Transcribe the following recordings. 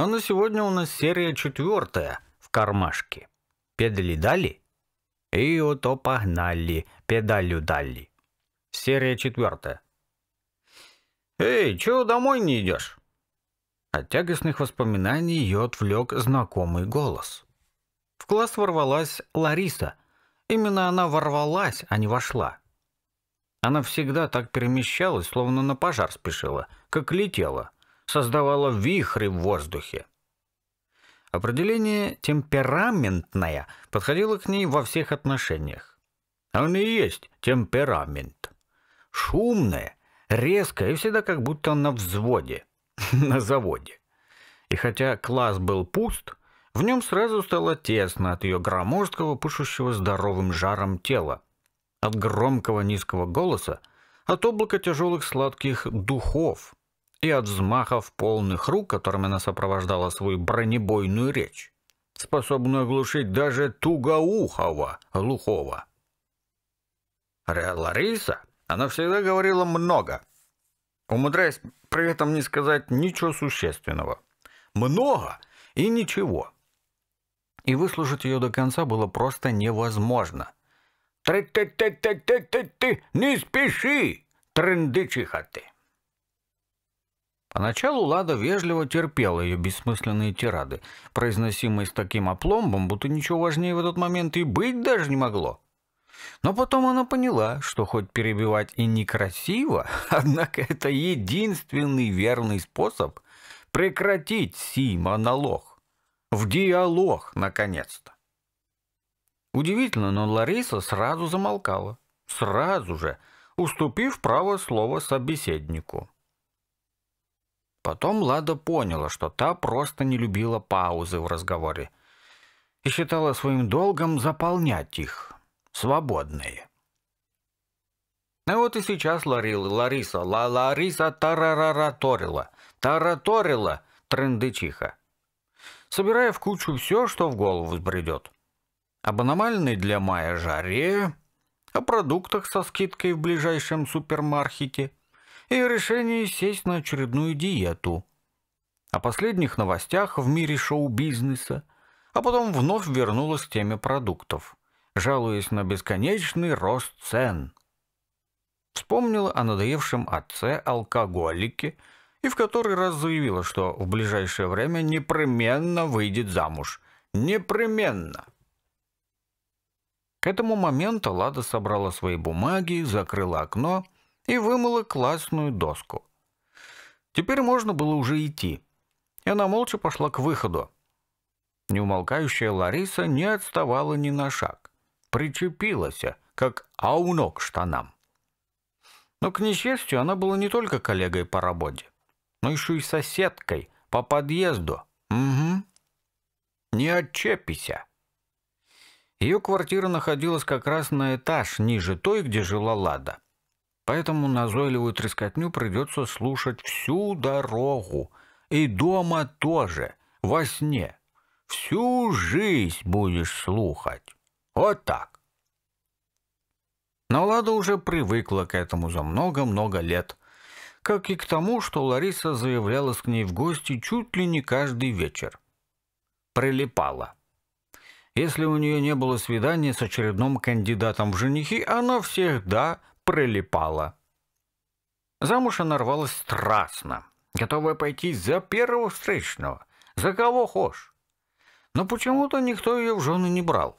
А на сегодня у нас серия четвертая в кармашке. Педали дали? И ото погнали, педалю дали. Серия четвертая. «Эй, чего домой не идешь?» От тягостных воспоминаний ее отвлек знакомый голос. В класс ворвалась Лариса. Именно она ворвалась, а не вошла. Она всегда так перемещалась, словно на пожар спешила, как летела создавала вихри в воздухе. Определение «темпераментная» подходило к ней во всех отношениях. Он а и есть темперамент. Шумная, резкая и всегда как будто на взводе, на заводе. И хотя класс был пуст, в нем сразу стало тесно от ее громоздкого, пышущего здоровым жаром тела, от громкого низкого голоса, от облака тяжелых сладких духов, и от взмахов полных рук, которыми она сопровождала свою бронебойную речь, способную оглушить даже тугоухого глухого. Лариса, она всегда говорила много, умудряясь при этом не сказать ничего существенного. Много и ничего. И выслушать ее до конца было просто невозможно. «Ты-ты-ты-ты-ты-ты-ты! Не спеши, трындычиха ты!» Поначалу а Лада вежливо терпела ее бессмысленные тирады, произносимые с таким опломбом, будто ничего важнее в этот момент и быть даже не могло. Но потом она поняла, что хоть перебивать и некрасиво, однако это единственный верный способ прекратить си-монолог. В диалог, наконец-то. Удивительно, но Лариса сразу замолкала. Сразу же, уступив право слова собеседнику. Потом Лада поняла, что та просто не любила паузы в разговоре и считала своим долгом заполнять их, свободные. А вот и сейчас Ларила, Лариса, Ла Лариса тарарараторила, тараторила трендычиха, собирая в кучу все, что в голову взбредет. Об аномальной для мая жаре, о продуктах со скидкой в ближайшем супермаркете – и решении сесть на очередную диету. О последних новостях в мире шоу-бизнеса, а потом вновь вернулась к теме продуктов, жалуясь на бесконечный рост цен. Вспомнила о надоевшем отце-алкоголике и в который раз заявила, что в ближайшее время непременно выйдет замуж. Непременно! К этому моменту Лада собрала свои бумаги, закрыла окно — и вымыла классную доску. Теперь можно было уже идти. И она молча пошла к выходу. Неумолкающая Лариса не отставала ни на шаг. Причепилась, как ауно штанам. Но, к несчастью, она была не только коллегой по работе, но еще и соседкой по подъезду. Угу. Не отчепися. Ее квартира находилась как раз на этаж ниже той, где жила Лада. Поэтому назойливую трескотню придется слушать всю дорогу. И дома тоже, во сне. Всю жизнь будешь слухать. Вот так. Но Лада уже привыкла к этому за много-много лет. Как и к тому, что Лариса заявлялась к ней в гости чуть ли не каждый вечер. Прилипала. Если у нее не было свидания с очередным кандидатом в женихи, она всегда прилипала. Замуж она рвалась страстно, готовая пойти за первого встречного, за кого хошь. Но почему-то никто ее в жены не брал.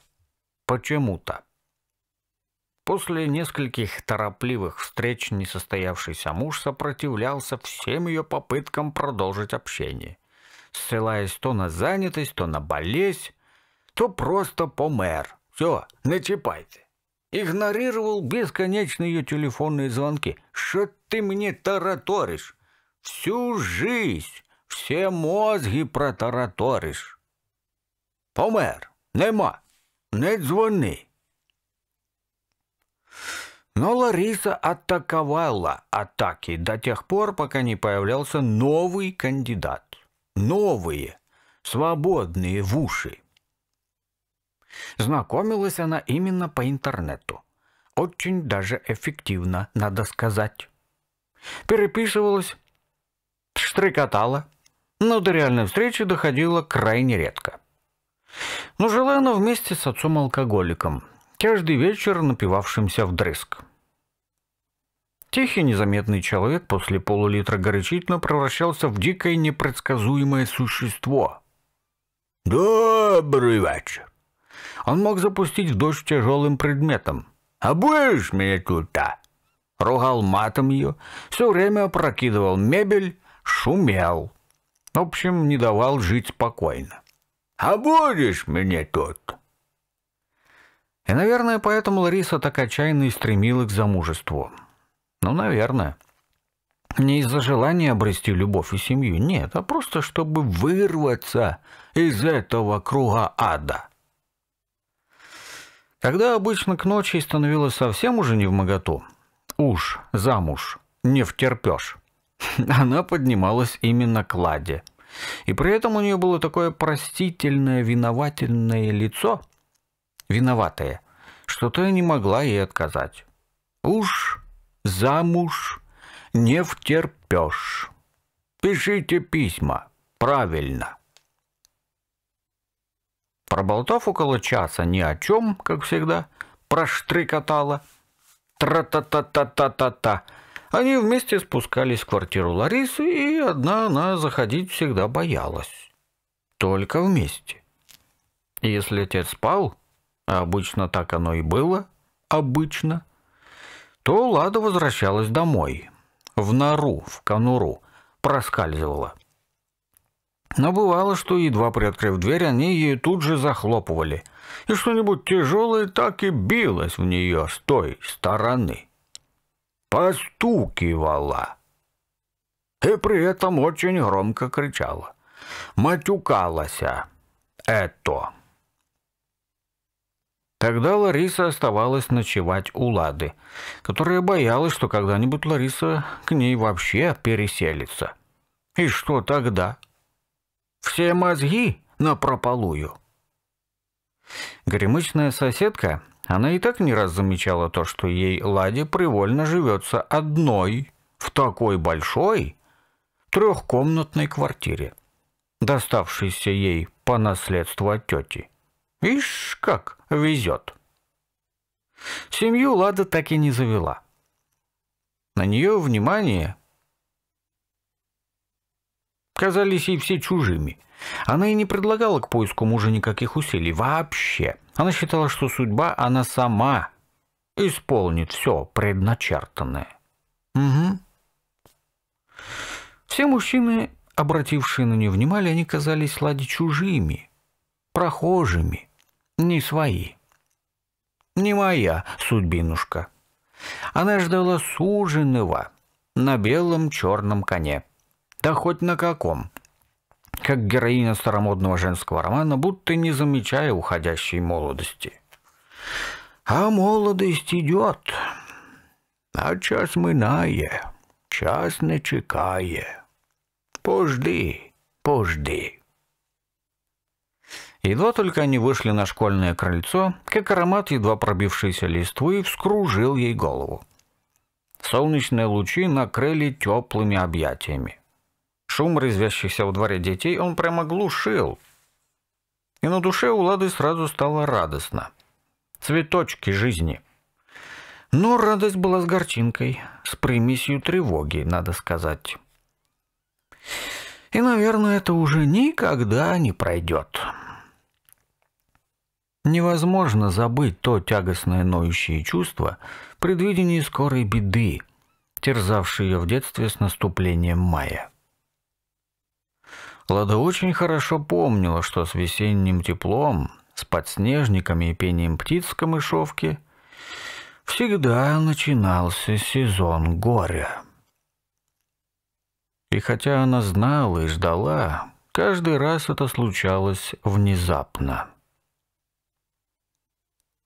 Почему-то. После нескольких торопливых встреч несостоявшийся муж сопротивлялся всем ее попыткам продолжить общение, ссылаясь то на занятость, то на болезнь, то просто помер. Все, начипайте. Игнорировал бесконечные ее телефонные звонки. «Что ты мне тараторишь? Всю жизнь все мозги протараториш. Помер, нема, не дзвони. Но Лариса атаковала атаки до тех пор, пока не появлялся новый кандидат. Новые, свободные в уши. Знакомилась она именно по интернету. Очень даже эффективно, надо сказать. Переписывалась, штрикотала, но до реальной встречи доходила крайне редко. Но жила она вместе с отцом-алкоголиком, каждый вечер напивавшимся вдрызг. Тихий незаметный человек после полулитра горячительно превращался в дикое непредсказуемое существо. «Добрый вечер!» Он мог запустить в дождь тяжелым предметом. «Обуешь меня тут-то!» Ругал матом ее, все время опрокидывал мебель, шумел. В общем, не давал жить спокойно. А будешь меня тут!» И, наверное, поэтому Лариса так отчаянно и стремила к замужеству. Ну, наверное. Не из-за желания обрести любовь и семью, нет, а просто чтобы вырваться из этого круга ада. Тогда обычно к ночи становилось совсем уже не в моготу. Уж, замуж, не втерпешь. Она поднималась именно к Ладе. И при этом у нее было такое простительное, виновательное лицо. Виноватое. Что-то я не могла ей отказать. Уж, замуж, не втерпешь. Пишите письма. Правильно. Проболтав около часа ни о чем, как всегда, проштрыкотала. Тра-та-та-та-та-та-та. Они вместе спускались в квартиру Ларисы, и одна она заходить всегда боялась. Только вместе. Если отец спал, а обычно так оно и было, обычно, то Лада возвращалась домой, в нору, в конуру, проскальзывала. Но бывало, что, едва приоткрыв дверь, они ее тут же захлопывали, и что-нибудь тяжелое так и билось в нее с той стороны. Постукивала. И при этом очень громко кричала. Матюкалася. Это. Тогда Лариса оставалась ночевать у Лады, которая боялась, что когда-нибудь Лариса к ней вообще переселится. И что тогда? — все мозги напропалую. Гремычная соседка, она и так не раз замечала то, что ей Ладе привольно живется одной в такой большой трехкомнатной квартире, доставшейся ей по наследству от тети. Ишь, как везет. Семью Лада так и не завела. На нее внимание казались ей все чужими. Она и не предлагала к поиску мужа никаких усилий вообще. Она считала, что судьба она сама исполнит все предначертанное. Угу. Все мужчины, обратившие на нее внимание, они казались Ладе чужими, прохожими, не свои. Не моя судьбинушка. Она ждала суженого на белом черном коне. Да хоть на каком. Как героиня старомодного женского романа, будто не замечая уходящей молодости. А молодость идет, а час мынае, час не чекає. Пожди, пожди. Едва только они вышли на школьное крыльцо, как аромат едва пробившейся листвы вскружил ей голову. Солнечные лучи накрыли теплыми объятиями. Шум резвящихся во дворе детей он прямо глушил. И на душе у Лады сразу стало радостно. Цветочки жизни. Но радость была с горчинкой, с примесью тревоги, надо сказать. И, наверное, это уже никогда не пройдет. Невозможно забыть то тягостное ноющее чувство предвидение скорой беды, терзавшее ее в детстве с наступлением мая. Лада очень хорошо помнила, что с весенним теплом, с подснежниками и пением птиц в камышовке всегда начинался сезон горя. И хотя она знала и ждала, каждый раз это случалось внезапно.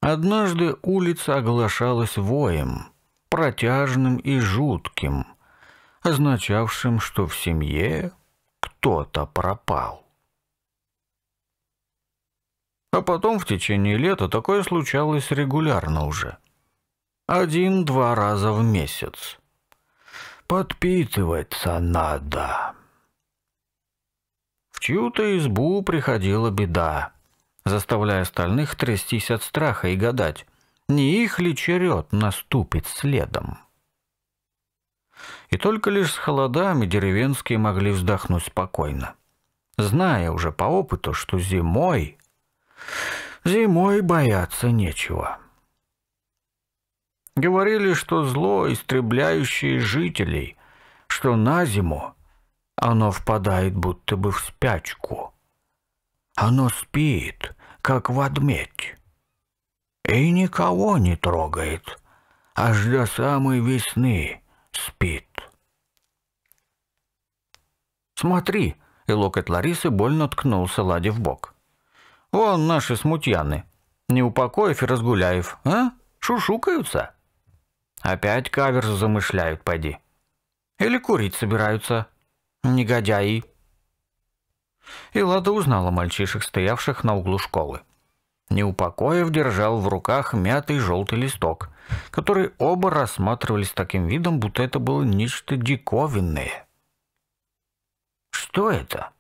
Однажды улица оглашалась воем, протяжным и жутким, означавшим, что в семье кто-то пропал. А потом в течение лета такое случалось регулярно уже. Один-два раза в месяц. Подпитываться надо. В чью-то избу приходила беда, заставляя остальных трястись от страха и гадать, не их ли черед наступит следом и только лишь с холодами деревенские могли вздохнуть спокойно, зная уже по опыту, что зимой... Зимой бояться нечего. Говорили, что зло, истребляющее жителей, что на зиму оно впадает будто бы в спячку. Оно спит, как в отметь, и никого не трогает, аж до самой весны, спит. «Смотри!» — и локоть Ларисы больно ткнулся Ладе в бок. «Вон наши смутьяны. Неупокоев и Разгуляев, а? Шушукаются?» «Опять каверзу замышляют, пойди, Или курить собираются. Негодяи!» И Лада узнала мальчишек, стоявших на углу школы. Не Неупокоев держал в руках мятый желтый листок, который оба рассматривали с таким видом, будто это было нечто диковинное. «Что это?»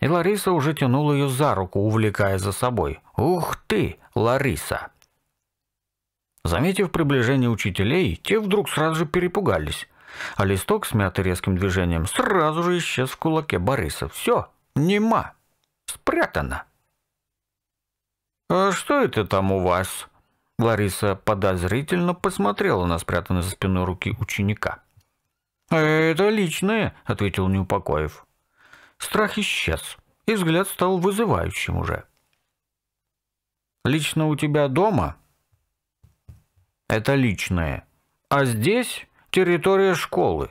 И Лариса уже тянула ее за руку, увлекая за собой. «Ух ты, Лариса!» Заметив приближение учителей, те вдруг сразу же перепугались, а листок, смятый резким движением, сразу же исчез в кулаке Бориса. «Все, нема, спрятано!» «А что это там у вас?» Лариса подозрительно посмотрела на спрятанные за спиной руки ученика. «Это личное», — ответил Неупокоев. Страх исчез, и взгляд стал вызывающим уже. «Лично у тебя дома?» «Это личное. А здесь территория школы.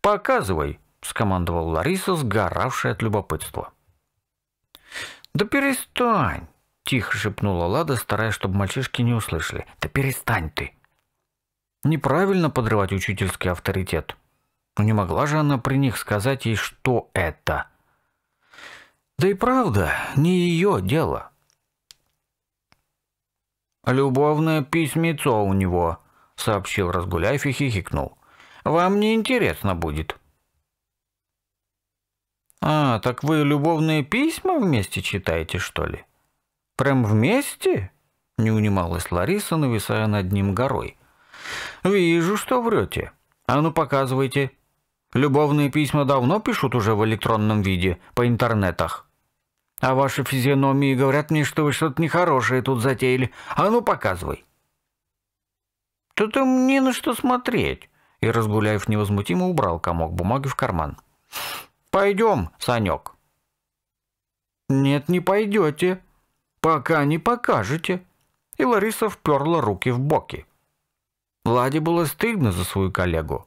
Показывай», — скомандовал Лариса, сгоравшая от любопытства. «Да перестань!» Тихо шепнула Лада, стараясь, чтобы мальчишки не услышали. «Да перестань ты!» Неправильно подрывать учительский авторитет. Но ну, не могла же она при них сказать ей, что это. Да и правда, не ее дело. «Любовное письмецо у него», — сообщил Разгуляев и хихикнул. «Вам не интересно будет». «А, так вы любовные письма вместе читаете, что ли?» Прям вместе?» — не унималась Лариса, нависая над ним горой. «Вижу, что врете. А ну показывайте. Любовные письма давно пишут уже в электронном виде, по интернетах. А ваши физиономии говорят мне, что вы что-то нехорошее тут затеяли. А ну показывай!» «Тут им не на что смотреть!» И Разгуляев невозмутимо убрал комок бумаги в карман. «Пойдем, Санек!» «Нет, не пойдете!» пока не покажете». И Лариса вперла руки в боки. Владе было стыдно за свою коллегу.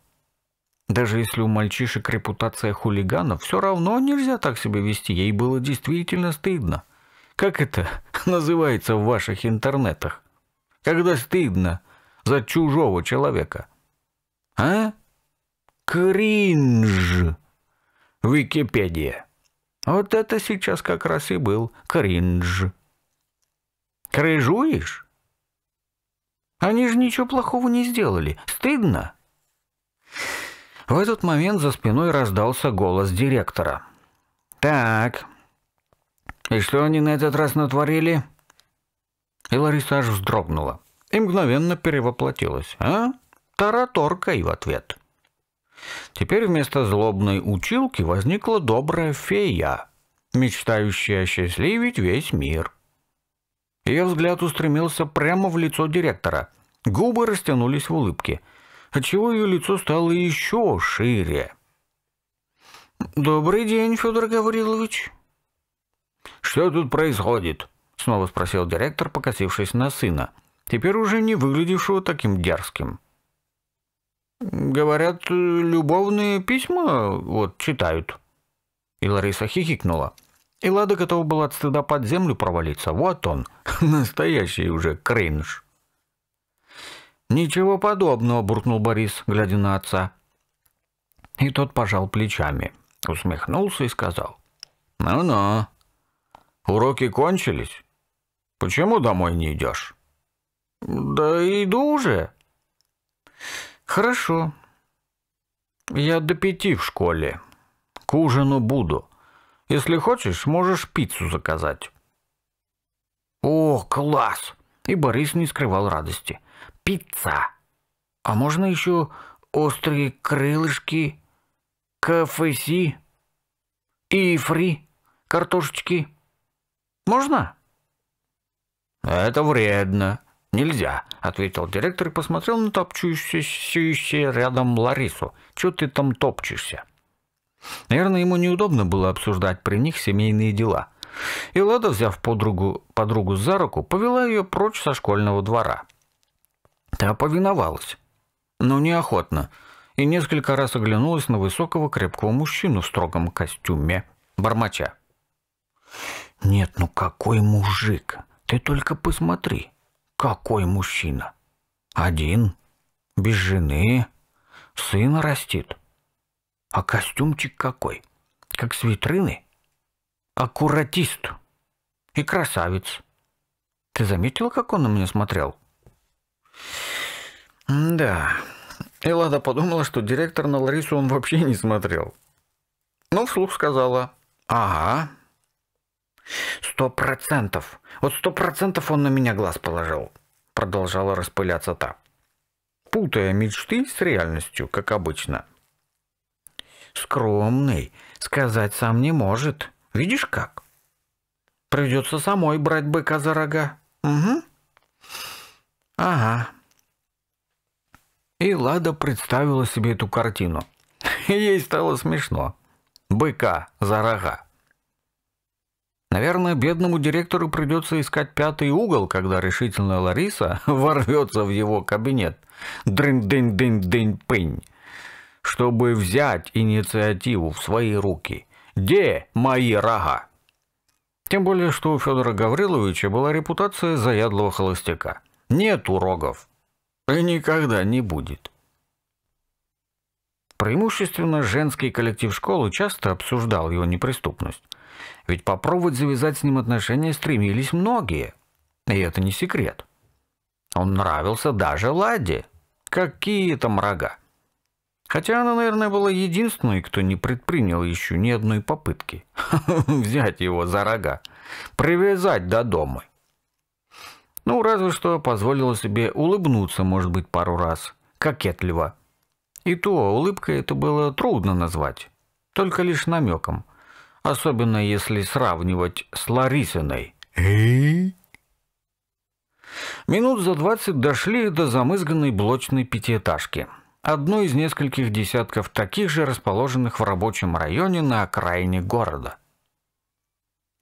Даже если у мальчишек репутация хулигана, все равно нельзя так себя вести. Ей было действительно стыдно. Как это называется в ваших интернетах? Когда стыдно за чужого человека. А? Кринж. Википедия. Вот это сейчас как раз и был кринж. Крыжуешь? Они же ничего плохого не сделали. Стыдно? В этот момент за спиной раздался голос директора. Так. И что они на этот раз натворили? И Лариса аж вздрогнула и мгновенно перевоплотилась. А? Тараторкой в ответ. Теперь вместо злобной училки возникла добрая фея, мечтающая осчастливить весь мир. Ее взгляд устремился прямо в лицо директора. Губы растянулись в улыбке, отчего ее лицо стало еще шире. «Добрый день, Федор Гаврилович». «Что тут происходит?» — снова спросил директор, покосившись на сына, теперь уже не выглядевшего таким дерзким. «Говорят, любовные письма вот читают». И Лариса хихикнула. И Лада готова была от стыда под землю провалиться. Вот он, настоящий уже кринж. «Ничего подобного», — буркнул Борис, глядя на отца. И тот пожал плечами, усмехнулся и сказал. «Ну-ну, уроки кончились. Почему домой не идешь?» «Да иду уже». «Хорошо. Я до пяти в школе. К ужину буду. Если хочешь, можешь пиццу заказать». «О, класс!» И Борис не скрывал радости. «Пицца! А можно еще острые крылышки, кафеси и фри, картошечки? Можно?» «Это вредно. Нельзя», — ответил директор и посмотрел на топчущуюся рядом Ларису. «Чего ты там топчешься?» Наверное, ему неудобно было обсуждать при них семейные дела. И Лада, взяв подругу, подругу за руку, повела ее прочь со школьного двора. Та повиновалась, но неохотно, и несколько раз оглянулась на высокого крепкого мужчину в строгом костюме, бормоча. «Нет, ну какой мужик! Ты только посмотри! Какой мужчина! Один, без жены, сына растит!» А костюмчик какой? Как с витрины? Аккуратист. И красавец. Ты заметила, как он на меня смотрел? Да. Элада подумала, что директор на Ларису он вообще не смотрел. Но ну, вслух сказала. Ага. Сто процентов. Вот сто процентов он на меня глаз положил. Продолжала распыляться та. Путая мечты с реальностью, как обычно. — скромный, сказать сам не может. Видишь как? Придется самой брать быка за рога. Угу. Ага. И Лада представила себе эту картину. Ей стало смешно. Быка за рога. Наверное, бедному директору придется искать пятый угол, когда решительная Лариса ворвется в его кабинет. Дрынь-дынь-дынь-дынь-пынь чтобы взять инициативу в свои руки. Где мои рога? Тем более, что у Федора Гавриловича была репутация заядлого холостяка. Нет урогов. И никогда не будет. Преимущественно женский коллектив школы часто обсуждал его неприступность. Ведь попробовать завязать с ним отношения стремились многие. И это не секрет. Он нравился даже Ладе. Какие там рога? Хотя она, наверное, была единственной, кто не предпринял еще ни одной попытки взять его за рога, привязать до дома. Ну, разве что позволила себе улыбнуться, может быть, пару раз, кокетливо. И то улыбкой это было трудно назвать, только лишь намеком, особенно если сравнивать с Ларисиной. Минут за двадцать дошли до замызганной блочной пятиэтажки – одно из нескольких десятков таких же расположенных в рабочем районе на окраине города.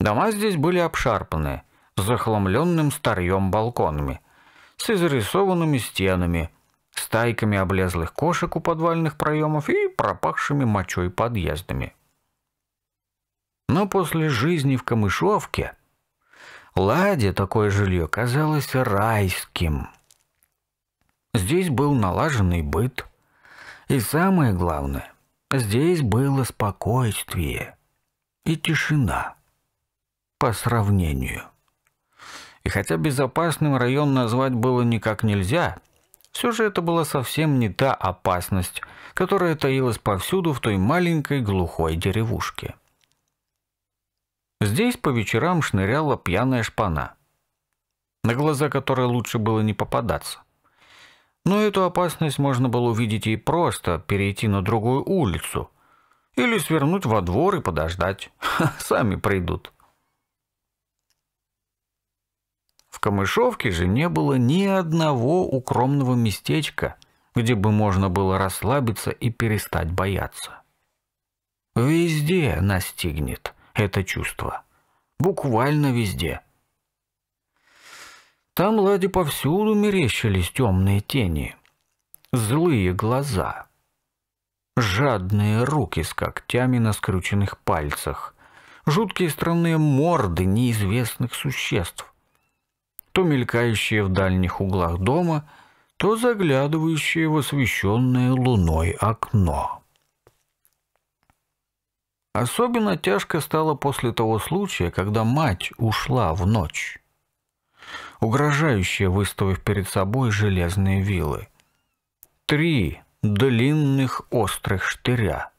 Дома здесь были обшарпанные, с захламленным старьем балконами, с изрисованными стенами, стайками облезлых кошек у подвальных проемов и пропахшими мочой подъездами. Но после жизни в Камышовке Ладе такое жилье казалось райским. Здесь был налаженный быт – и самое главное, здесь было спокойствие и тишина по сравнению. И хотя безопасным район назвать было никак нельзя, все же это была совсем не та опасность, которая таилась повсюду в той маленькой глухой деревушке. Здесь по вечерам шныряла пьяная шпана, на глаза которой лучше было не попадаться. Но эту опасность можно было увидеть и просто перейти на другую улицу. Или свернуть во двор и подождать. Ха, сами придут. В Камышовке же не было ни одного укромного местечка, где бы можно было расслабиться и перестать бояться. Везде настигнет это чувство. Буквально везде. Там Ладе повсюду мерещились темные тени, злые глаза, жадные руки с когтями на скрученных пальцах, жуткие странные морды неизвестных существ, то мелькающие в дальних углах дома, то заглядывающие в освещенное луной окно. Особенно тяжко стало после того случая, когда мать ушла в ночь угрожающе выставив перед собой железные вилы. Три длинных острых штыря.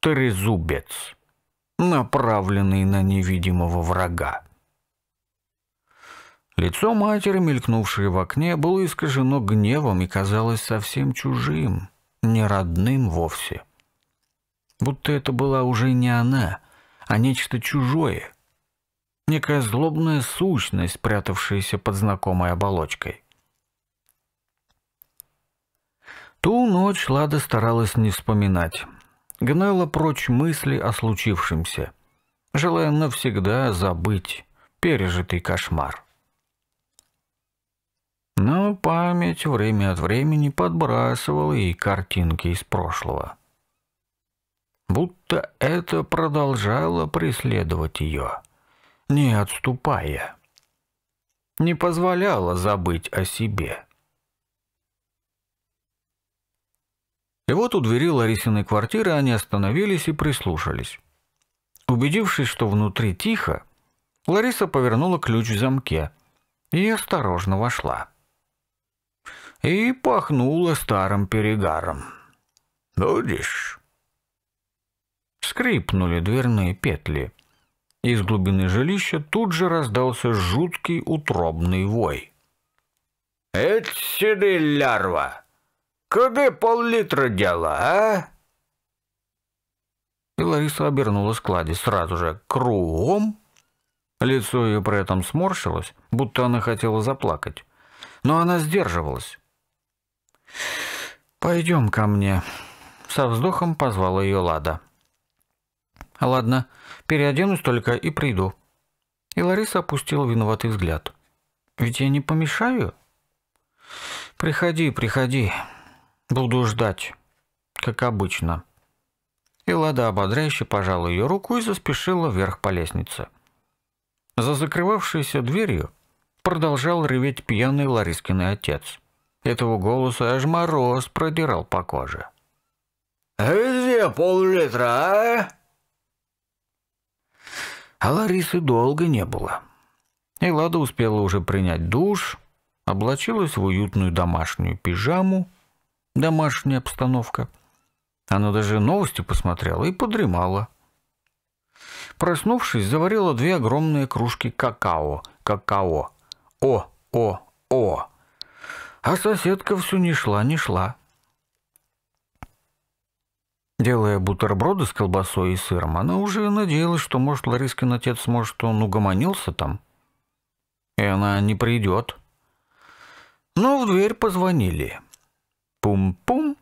Трезубец, направленный на невидимого врага. Лицо матери, мелькнувшее в окне, было искажено гневом и казалось совсем чужим, не родным вовсе. Будто это была уже не она, а нечто чужое, некая злобная сущность, прятавшаяся под знакомой оболочкой. Ту ночь Лада старалась не вспоминать. Гнала прочь мысли о случившемся, желая навсегда забыть пережитый кошмар. Но память время от времени подбрасывала ей картинки из прошлого. Будто это продолжало преследовать ее не отступая. Не позволяла забыть о себе. И вот у двери Ларисиной квартиры они остановились и прислушались. Убедившись, что внутри тихо, Лариса повернула ключ в замке и осторожно вошла. И пахнула старым перегаром. «Будешь?» Скрипнули дверные петли. Из глубины жилища тут же раздался жуткий утробный вой. «Эть сиди, лярва! Куды пол-литра дела, а?» И Лариса обернулась к складе сразу же кругом. Лицо ее при этом сморщилось, будто она хотела заплакать. Но она сдерживалась. «Пойдем ко мне», — со вздохом позвала ее Лада. А ладно, переоденусь только и приду. И Лариса опустила виноватый взгляд. Ведь я не помешаю? Приходи, приходи. Буду ждать, как обычно. И Лада ободряюще пожала ее руку и заспешила вверх по лестнице. За закрывавшейся дверью продолжал реветь пьяный Ларискин отец. Этого голоса аж мороз продирал по коже. где пол-литра, а?» А Ларисы долго не было. И Лада успела уже принять душ, облачилась в уютную домашнюю пижаму, домашняя обстановка. Она даже новости посмотрела и подремала. Проснувшись, заварила две огромные кружки какао. Какао. О, о, о. А соседка все не шла, не шла. Делая бутерброды с колбасой и сыром, она уже надеялась, что, может, Ларискин отец, может, он угомонился там, и она не придет. Но в дверь позвонили. Пум-пум.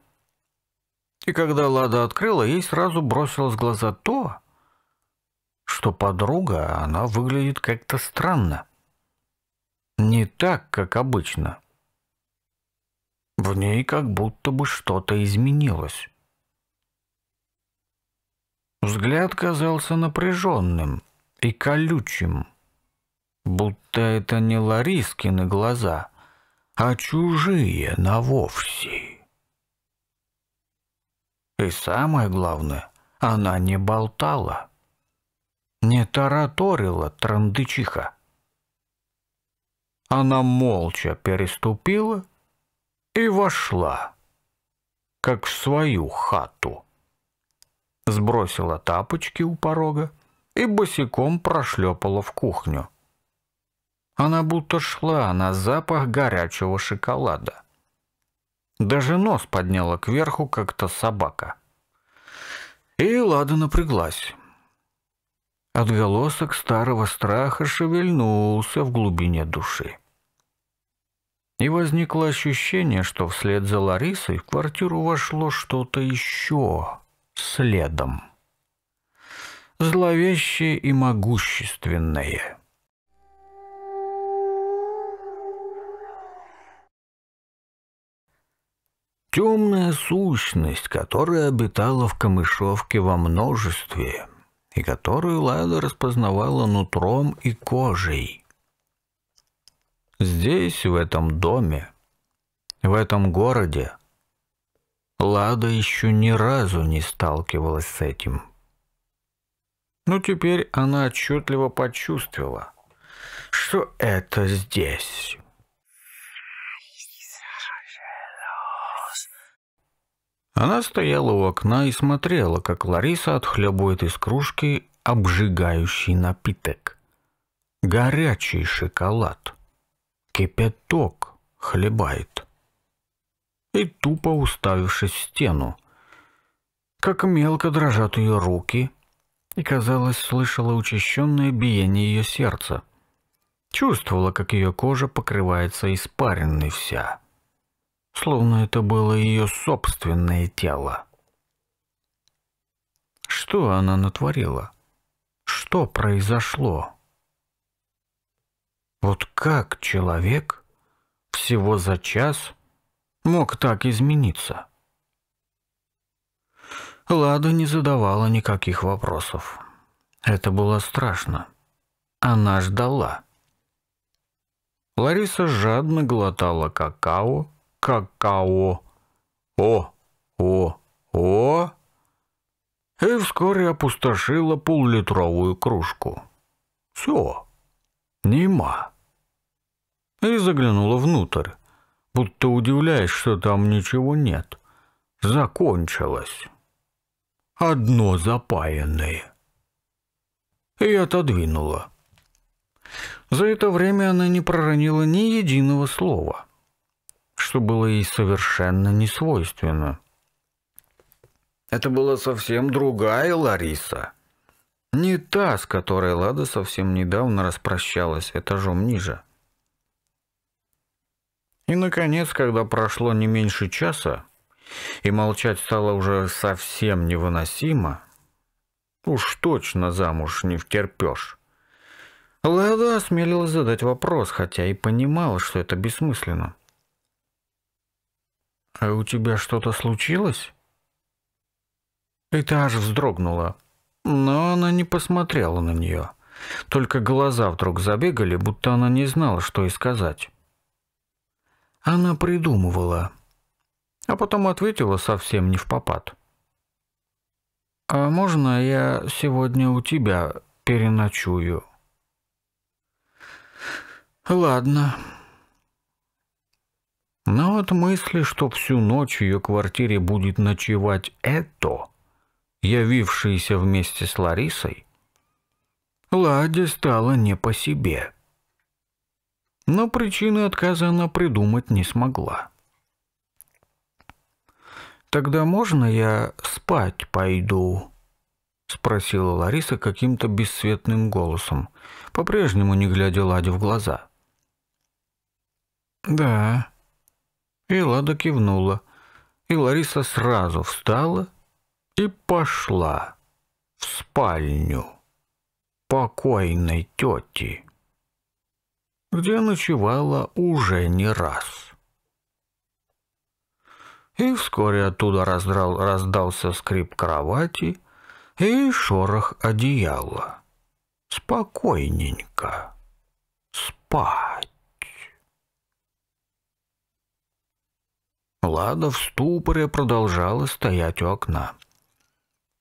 И когда Лада открыла, ей сразу бросилось в глаза то, что подруга, она выглядит как-то странно. Не так, как обычно. В ней как будто бы что-то изменилось. Взгляд казался напряженным и колючим, будто это не Ларискины глаза, а чужие навовсе. И самое главное, она не болтала, не тараторила трандычиха. Она молча переступила и вошла, как в свою хату сбросила тапочки у порога и босиком прошлепала в кухню. Она будто шла на запах горячего шоколада. Даже нос подняла кверху, как-то собака. И Лада напряглась. Отголосок старого страха шевельнулся в глубине души. И возникло ощущение, что вслед за Ларисой в квартиру вошло что-то еще следом. Зловещее и могущественное. Темная сущность, которая обитала в камышовке во множестве, и которую Лада распознавала нутром и кожей. Здесь, в этом доме, в этом городе, Лада еще ни разу не сталкивалась с этим. Но теперь она отчетливо почувствовала, что это здесь. Она стояла у окна и смотрела, как Лариса отхлебывает из кружки обжигающий напиток. Горячий шоколад. Кипяток хлебает и тупо уставившись в стену. Как мелко дрожат ее руки, и, казалось, слышала учащенное биение ее сердца. Чувствовала, как ее кожа покрывается испаренной вся, словно это было ее собственное тело. Что она натворила? Что произошло? Вот как человек всего за час мог так измениться? Лада не задавала никаких вопросов. Это было страшно. Она ждала. Лариса жадно глотала какао, какао. О, о, о. И вскоре опустошила поллитровую кружку. Все. Нема. И заглянула внутрь будто удивляясь, что там ничего нет. Закончилось. Одно запаянное. И отодвинула. За это время она не проронила ни единого слова, что было ей совершенно не свойственно. Это была совсем другая Лариса. Не та, с которой Лада совсем недавно распрощалась этажом ниже. И, наконец, когда прошло не меньше часа, и молчать стало уже совсем невыносимо, уж точно замуж не втерпешь. Лада осмелилась задать вопрос, хотя и понимала, что это бессмысленно. «А у тебя что-то случилось?» И та аж вздрогнула, но она не посмотрела на нее. Только глаза вдруг забегали, будто она не знала, что и сказать она придумывала. А потом ответила совсем не в попад. «А можно я сегодня у тебя переночую?» «Ладно». Но от мысли, что всю ночь в ее квартире будет ночевать это, явившееся вместе с Ларисой, Ладе стало не по себе но причины отказа она придумать не смогла. «Тогда можно я спать пойду?» — спросила Лариса каким-то бесцветным голосом, по-прежнему не глядя Ладе в глаза. «Да». И Лада кивнула, и Лариса сразу встала и пошла в спальню покойной тети где ночевала уже не раз. И вскоре оттуда раздрал, раздался скрип кровати и шорох одеяла. Спокойненько. Спать. Лада в ступоре продолжала стоять у окна.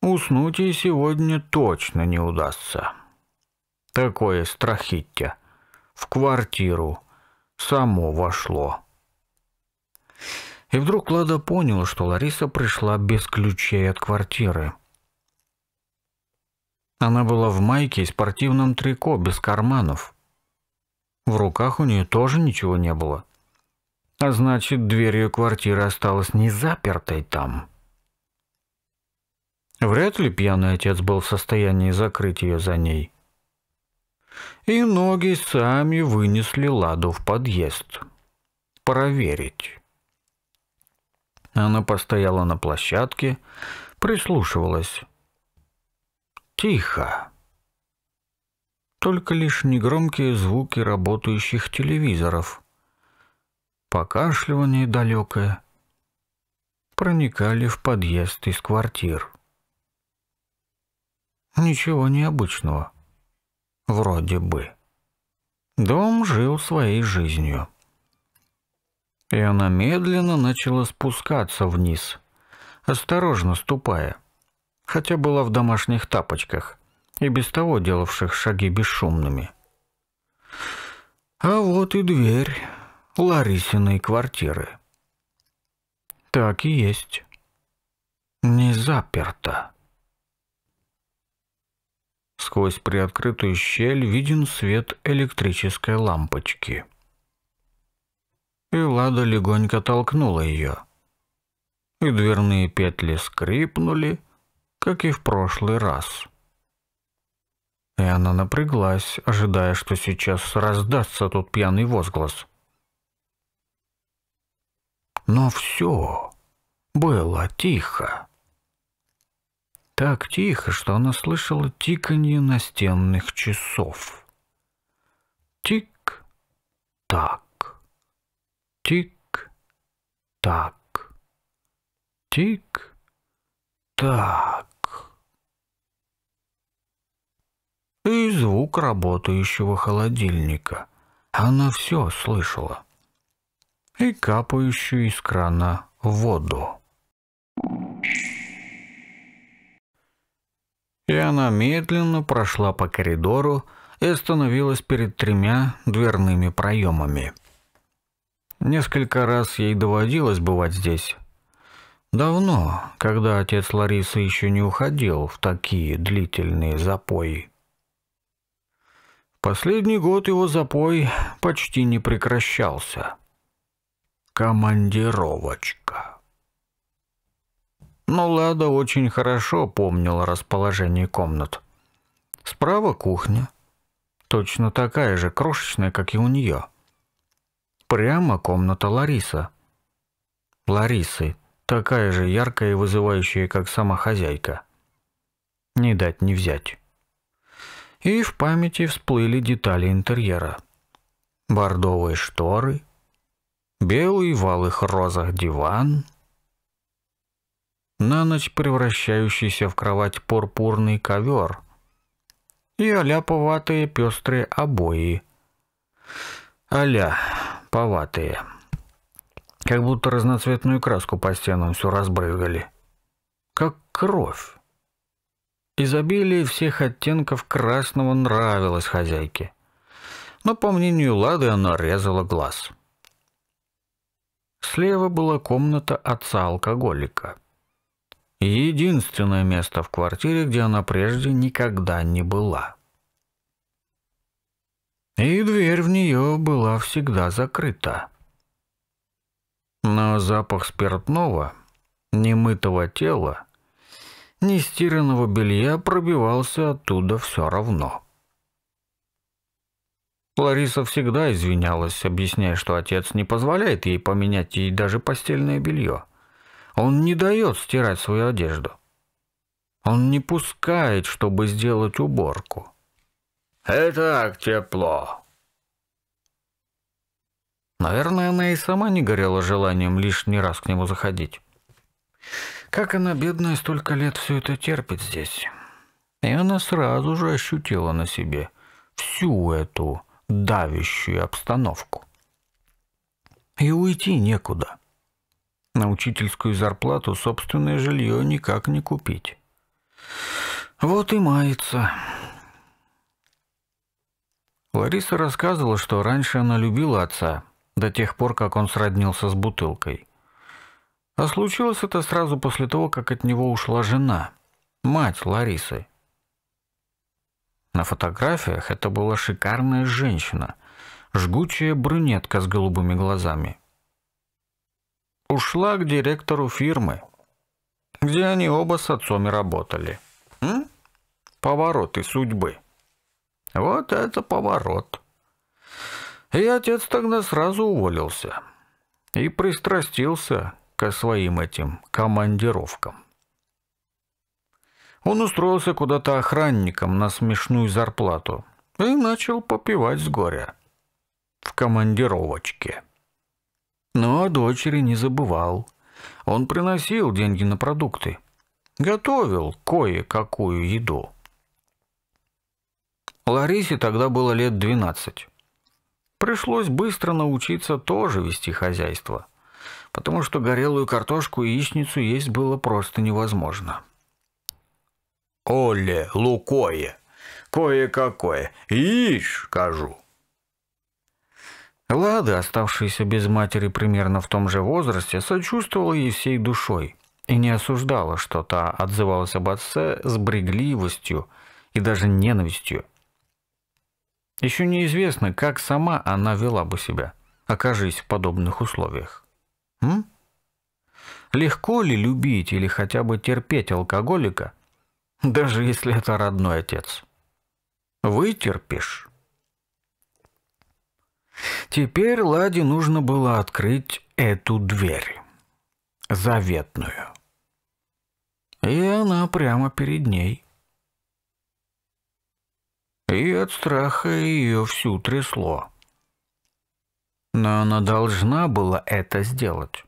Уснуть ей сегодня точно не удастся. Такое страхиття — в квартиру. Само вошло. И вдруг Лада понял, что Лариса пришла без ключей от квартиры. Она была в майке и спортивном трико, без карманов. В руках у нее тоже ничего не было. А значит, дверь ее квартиры осталась не запертой там. Вряд ли пьяный отец был в состоянии закрыть ее за ней и ноги сами вынесли Ладу в подъезд. Проверить. Она постояла на площадке, прислушивалась. Тихо. Только лишь негромкие звуки работающих телевизоров. Покашливание далекое. Проникали в подъезд из квартир. Ничего необычного вроде бы. Дом жил своей жизнью. И она медленно начала спускаться вниз, осторожно ступая, хотя была в домашних тапочках и без того делавших шаги бесшумными. А вот и дверь Ларисиной квартиры. Так и есть. Не заперто. Сквозь приоткрытую щель виден свет электрической лампочки. И Лада легонько толкнула ее. И дверные петли скрипнули, как и в прошлый раз. И она напряглась, ожидая, что сейчас раздастся тот пьяный возглас. Но все было тихо так тихо, что она слышала тиканье настенных часов. Тик-так, тик-так, тик-так. И звук работающего холодильника. Она все слышала. И капающую из крана воду. Thank you. И она медленно прошла по коридору и остановилась перед тремя дверными проемами. Несколько раз ей доводилось бывать здесь. Давно, когда отец Ларисы еще не уходил в такие длительные запои. Последний год его запой почти не прекращался. Командировочка но Лада очень хорошо помнила расположение комнат. Справа кухня, точно такая же крошечная, как и у нее. Прямо комната Лариса. Ларисы, такая же яркая и вызывающая, как сама хозяйка. Не дать не взять. И в памяти всплыли детали интерьера. Бордовые шторы, белый в алых розах диван — на ночь превращающийся в кровать пурпурный ковер и аляповатые пестрые обои. Аля, поватые. Как будто разноцветную краску по стенам все разбрызгали. Как кровь. Изобилие всех оттенков красного нравилось хозяйке. Но, по мнению Лады, она резала глаз. Слева была комната отца-алкоголика. Единственное место в квартире, где она прежде никогда не была. И дверь в нее была всегда закрыта. Но запах спиртного, немытого тела, нестиранного белья пробивался оттуда все равно. Лариса всегда извинялась, объясняя, что отец не позволяет ей поменять ей даже постельное белье – он не дает стирать свою одежду. Он не пускает, чтобы сделать уборку. Это так тепло!» Наверное, она и сама не горела желанием лишний раз к нему заходить. Как она, бедная, столько лет все это терпит здесь. И она сразу же ощутила на себе всю эту давящую обстановку. И уйти некуда. На учительскую зарплату собственное жилье никак не купить. Вот и мается. Лариса рассказывала, что раньше она любила отца, до тех пор, как он сроднился с бутылкой. А случилось это сразу после того, как от него ушла жена, мать Ларисы. На фотографиях это была шикарная женщина, жгучая брюнетка с голубыми глазами – Ушла к директору фирмы, где они оба с отцом и работали. М? Повороты судьбы. Вот это поворот. И отец тогда сразу уволился. И пристрастился к своим этим командировкам. Он устроился куда-то охранником на смешную зарплату и начал попивать с горя в командировочке. Но о дочери не забывал. Он приносил деньги на продукты. Готовил кое-какую еду. Ларисе тогда было лет двенадцать. Пришлось быстро научиться тоже вести хозяйство, потому что горелую картошку и яичницу есть было просто невозможно. «Оле, лукое! Кое-какое! Ишь, кажу!» Лада, оставшаяся без матери примерно в том же возрасте, сочувствовала ей всей душой и не осуждала, что та отзывалась об отце с брегливостью и даже ненавистью. Еще неизвестно, как сама она вела бы себя, окажись в подобных условиях. М? Легко ли любить или хотя бы терпеть алкоголика, даже если это родной отец? Вытерпишь. Теперь Ладе нужно было открыть эту дверь. Заветную. И она прямо перед ней. И от страха ее всю трясло. Но она должна была это сделать.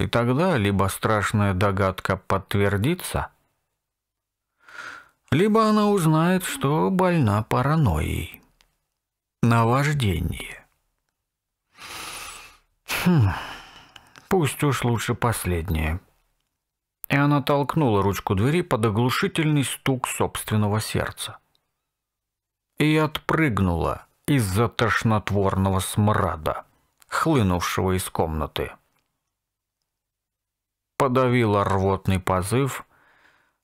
И тогда либо страшная догадка подтвердится, либо она узнает, что больна паранойей наваждение. Хм, пусть уж лучше последнее. И она толкнула ручку двери под оглушительный стук собственного сердца. И отпрыгнула из-за тошнотворного смрада, хлынувшего из комнаты. Подавила рвотный позыв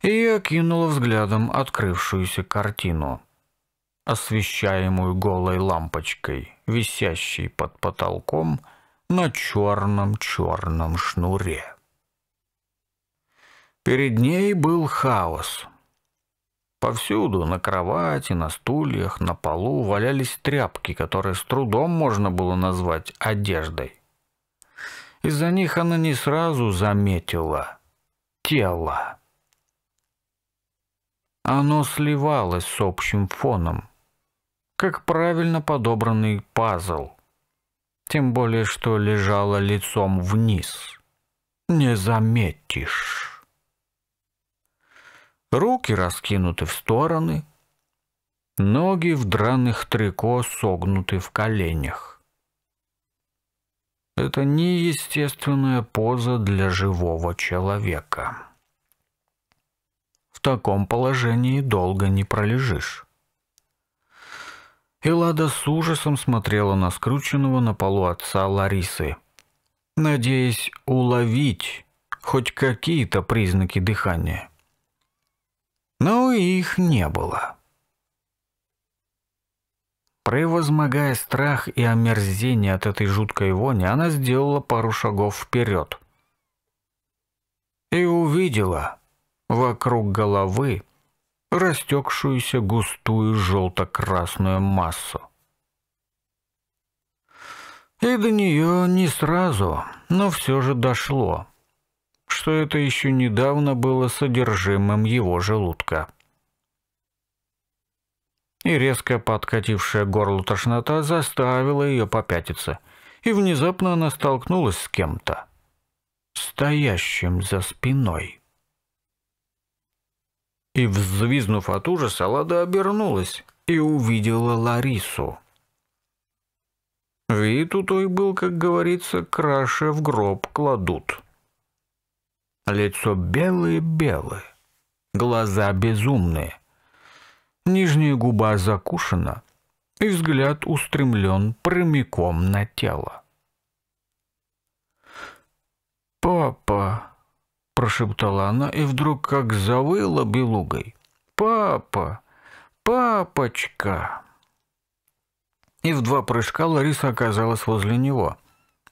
и окинула взглядом открывшуюся картину — освещаемую голой лампочкой, висящей под потолком на черном-черном шнуре. Перед ней был хаос. Повсюду, на кровати, на стульях, на полу валялись тряпки, которые с трудом можно было назвать одеждой. Из-за них она не сразу заметила тело. Оно сливалось с общим фоном, как правильно подобранный пазл. Тем более, что лежала лицом вниз. Не заметишь. Руки раскинуты в стороны, ноги в драных трико согнуты в коленях. Это неестественная поза для живого человека. В таком положении долго не пролежишь. Элада с ужасом смотрела на скрученного на полу отца Ларисы, надеясь уловить хоть какие-то признаки дыхания. Но их не было. Превозмогая страх и омерзение от этой жуткой вони, она сделала пару шагов вперед. И увидела вокруг головы растекшуюся густую желто-красную массу. И до нее не сразу, но все же дошло, что это еще недавно было содержимым его желудка. И резко подкатившая горло тошнота заставила ее попятиться, и внезапно она столкнулась с кем-то, стоящим за спиной. И, взвизнув от ужаса, Лада обернулась и увидела Ларису. Вид у той был, как говорится, краше в гроб кладут. Лицо белое-белое, глаза безумные, нижняя губа закушена и взгляд устремлен прямиком на тело. «Папа!» прошептала она и вдруг как завыла белугой. «Папа! Папочка!» И в два прыжка Лариса оказалась возле него.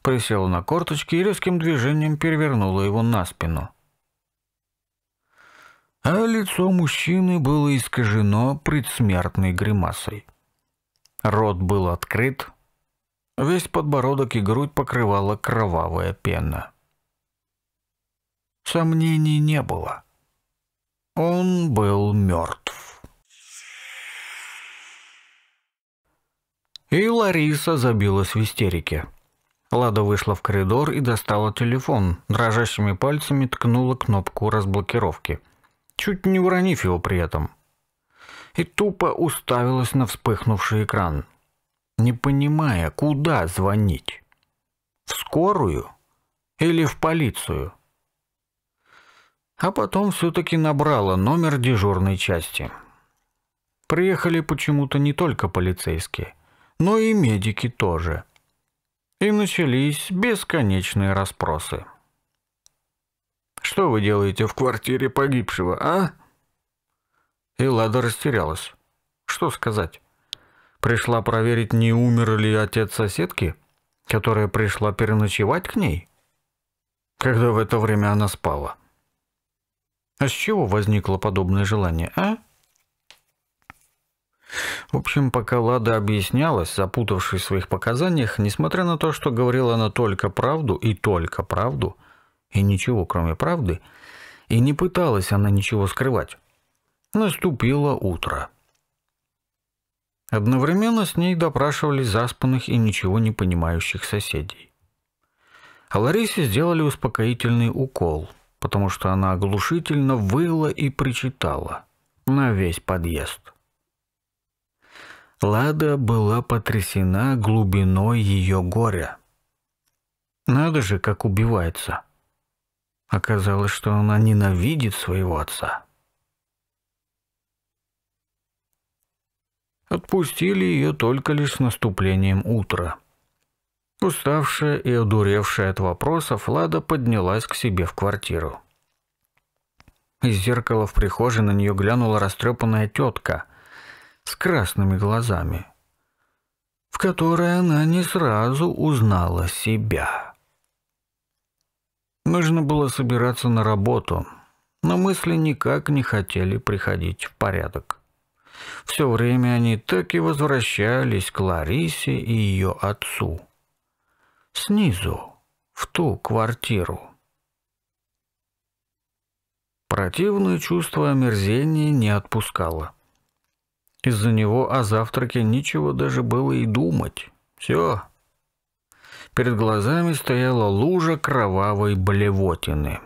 Присела на корточки и резким движением перевернула его на спину. А лицо мужчины было искажено предсмертной гримасой. Рот был открыт, весь подбородок и грудь покрывала кровавая пена сомнений не было. Он был мертв. И Лариса забилась в истерике. Лада вышла в коридор и достала телефон, дрожащими пальцами ткнула кнопку разблокировки, чуть не уронив его при этом. И тупо уставилась на вспыхнувший экран, не понимая, куда звонить. В скорую или в полицию? а потом все-таки набрала номер дежурной части. Приехали почему-то не только полицейские, но и медики тоже. И начались бесконечные расспросы. «Что вы делаете в квартире погибшего, а?» И Лада растерялась. Что сказать? Пришла проверить, не умер ли отец соседки, которая пришла переночевать к ней, когда в это время она спала. А с чего возникло подобное желание, а? В общем, пока Лада объяснялась, запутавшись в своих показаниях, несмотря на то, что говорила она только правду и только правду, и ничего кроме правды, и не пыталась она ничего скрывать, наступило утро. Одновременно с ней допрашивали заспанных и ничего не понимающих соседей. А Ларисе сделали успокоительный укол, потому что она оглушительно выла и причитала на весь подъезд. Лада была потрясена глубиной ее горя. Надо же, как убивается. Оказалось, что она ненавидит своего отца. Отпустили ее только лишь с наступлением утра. Уставшая и одуревшая от вопросов, Лада поднялась к себе в квартиру. Из зеркала в прихожей на нее глянула растрепанная тетка с красными глазами, в которой она не сразу узнала себя. Нужно было собираться на работу, но мысли никак не хотели приходить в порядок. Все время они так и возвращались к Ларисе и ее отцу – снизу, в ту квартиру. Противное чувство омерзения не отпускало. Из-за него о завтраке ничего даже было и думать. Все. Перед глазами стояла лужа кровавой блевотины.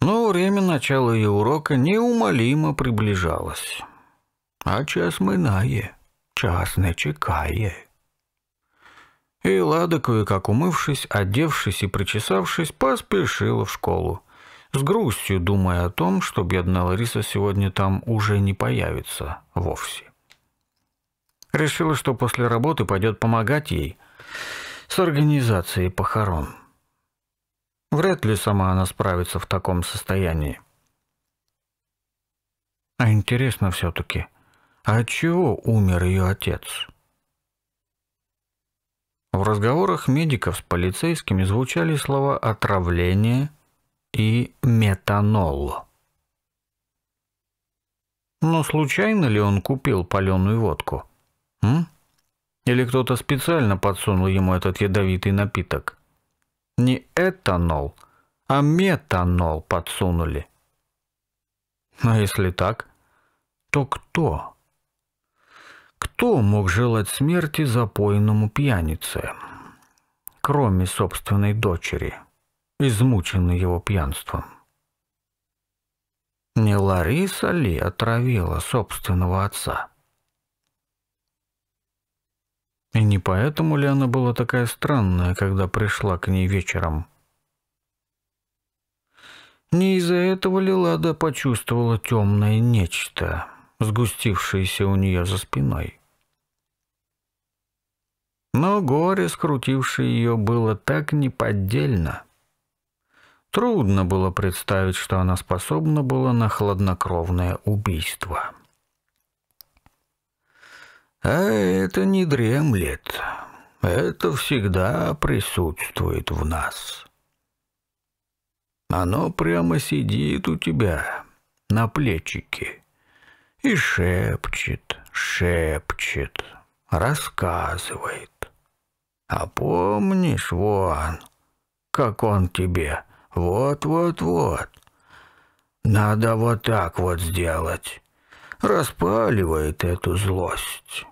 Но время начала ее урока неумолимо приближалось. А час мы минає, час не чекає. И Лада, кое-как умывшись, одевшись и причесавшись, поспешила в школу. С грустью думая о том, что бедная Лариса сегодня там уже не появится вовсе. Решила, что после работы пойдет помогать ей с организацией похорон. Вряд ли сама она справится в таком состоянии. А интересно все-таки, а от чего умер ее отец? В разговорах медиков с полицейскими звучали слова «отравление» и «метанол». Но случайно ли он купил паленую водку? М? Или кто-то специально подсунул ему этот ядовитый напиток? Не этанол, а метанол подсунули. А если так, то кто? кто мог желать смерти запойному пьянице, кроме собственной дочери, измученной его пьянством? Не Лариса ли отравила собственного отца? И не поэтому ли она была такая странная, когда пришла к ней вечером? Не из-за этого ли Лада почувствовала темное нечто, сгустившееся у нее за спиной? но горе, скрутившее ее, было так неподдельно. Трудно было представить, что она способна была на хладнокровное убийство. А это не дремлет. Это всегда присутствует в нас. Оно прямо сидит у тебя на плечике и шепчет, шепчет, рассказывает. А помнишь, вон, как он тебе? Вот-вот-вот. Надо вот так вот сделать. Распаливает эту злость».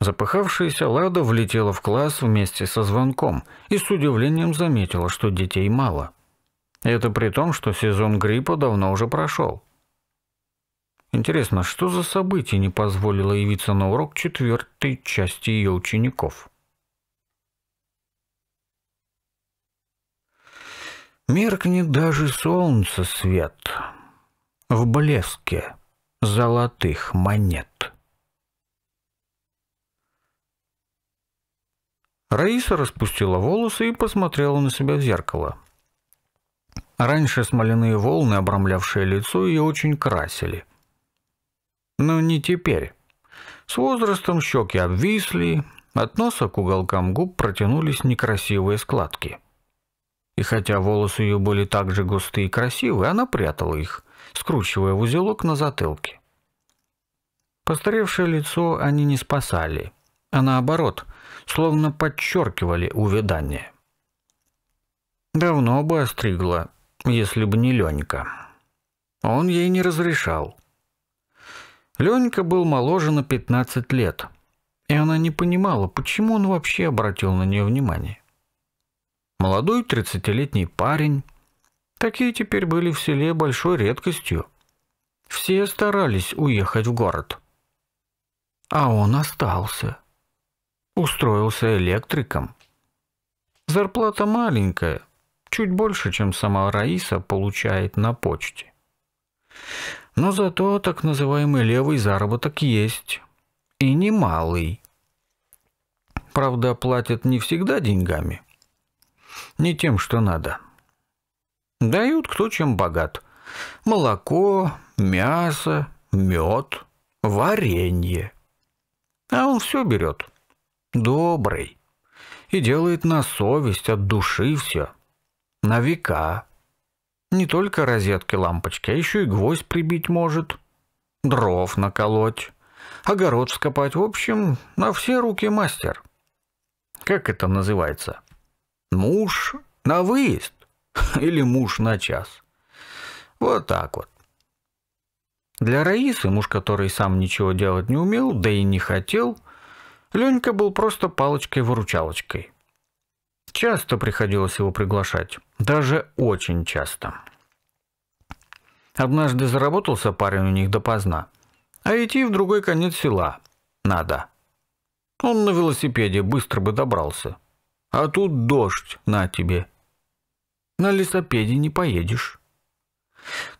Запыхавшаяся Лада влетела в класс вместе со звонком и с удивлением заметила, что детей мало. Это при том, что сезон гриппа давно уже прошел. Интересно, что за событие не позволило явиться на урок четвертой части ее учеников? Меркнет даже солнце свет в блеске золотых монет. Раиса распустила волосы и посмотрела на себя в зеркало. Раньше смоляные волны, обрамлявшие лицо, ее очень красили. Но ну, не теперь. С возрастом щеки обвисли, от носа к уголкам губ протянулись некрасивые складки. И хотя волосы ее были так же густые и красивые, она прятала их, скручивая в узелок на затылке. Постаревшее лицо они не спасали, а наоборот, словно подчеркивали увядание. Давно бы остригла, если бы не Ленька. Он ей не разрешал. Ленька был моложе на 15 лет, и она не понимала, почему он вообще обратил на нее внимание. Молодой 30-летний парень. Такие теперь были в селе большой редкостью. Все старались уехать в город. А он остался. Устроился электриком. Зарплата маленькая, чуть больше, чем сама Раиса получает на почте но зато так называемый левый заработок есть. И немалый. Правда, платят не всегда деньгами. Не тем, что надо. Дают кто чем богат. Молоко, мясо, мед, варенье. А он все берет. Добрый. И делает на совесть, от души все. На века. Не только розетки лампочки, а еще и гвоздь прибить может. Дров наколоть. Огород скопать. В общем, на все руки мастер. Как это называется? Муж на выезд. Или муж на час. Вот так вот. Для Раисы, муж который сам ничего делать не умел, да и не хотел, Ленька был просто палочкой-выручалочкой. Часто приходилось его приглашать, даже очень часто. Однажды заработался парень у них допоздна, а идти в другой конец села надо. Он на велосипеде быстро бы добрался, а тут дождь на тебе. На лесопеде не поедешь.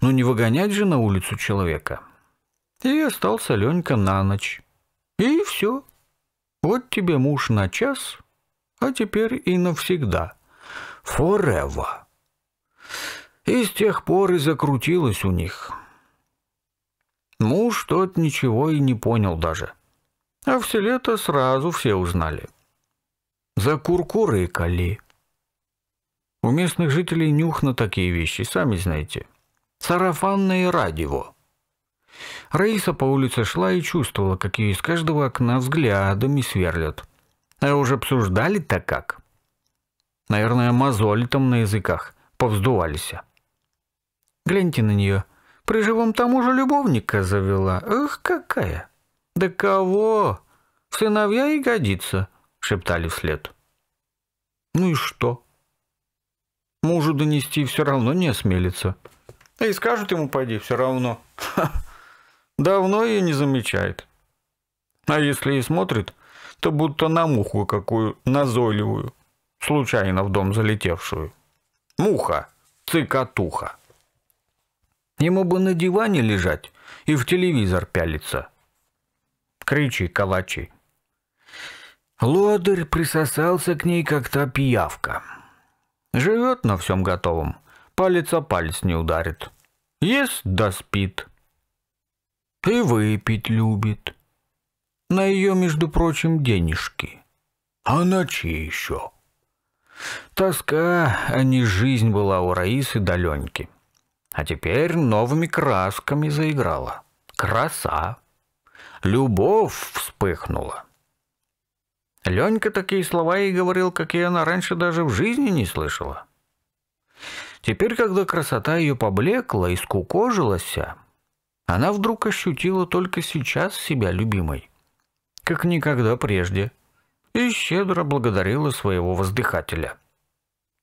Но ну, не выгонять же на улицу человека. И остался Ленька на ночь. И все. Вот тебе муж на час — а теперь и навсегда. Forever. И с тех пор и закрутилось у них. Муж тот ничего и не понял даже. А все лето сразу все узнали. за куркуры и кали. У местных жителей нюх на такие вещи, сами знаете. Сарафанное радио. Раиса по улице шла и чувствовала, как ее из каждого окна взглядами сверлят. А уже обсуждали так как? Наверное, мозоли там на языках повздувались. Гляньте на нее. При живом тому же любовника завела. Эх, какая! Да кого? В сыновья и годится, шептали вслед. Ну и что? Мужу донести все равно не осмелится. Да и скажут ему, пойди, все равно. Ха, давно ее не замечает. А если и смотрит, то будто на муху какую назойливую, случайно в дом залетевшую. Муха, цикатуха. Ему бы на диване лежать и в телевизор пялиться. Кричи, калачи. Лодырь присосался к ней, как та пиявка. Живет на всем готовом, палец о палец не ударит. Ест да спит. И выпить любит. На ее, между прочим, денежки. А на чьи еще? Тоска, а не жизнь была у Раисы до Леньки. А теперь новыми красками заиграла. Краса. Любовь вспыхнула. Ленька такие слова ей говорил, какие она раньше даже в жизни не слышала. Теперь, когда красота ее поблекла и скукожилась, она вдруг ощутила только сейчас себя любимой как никогда прежде, и щедро благодарила своего воздыхателя.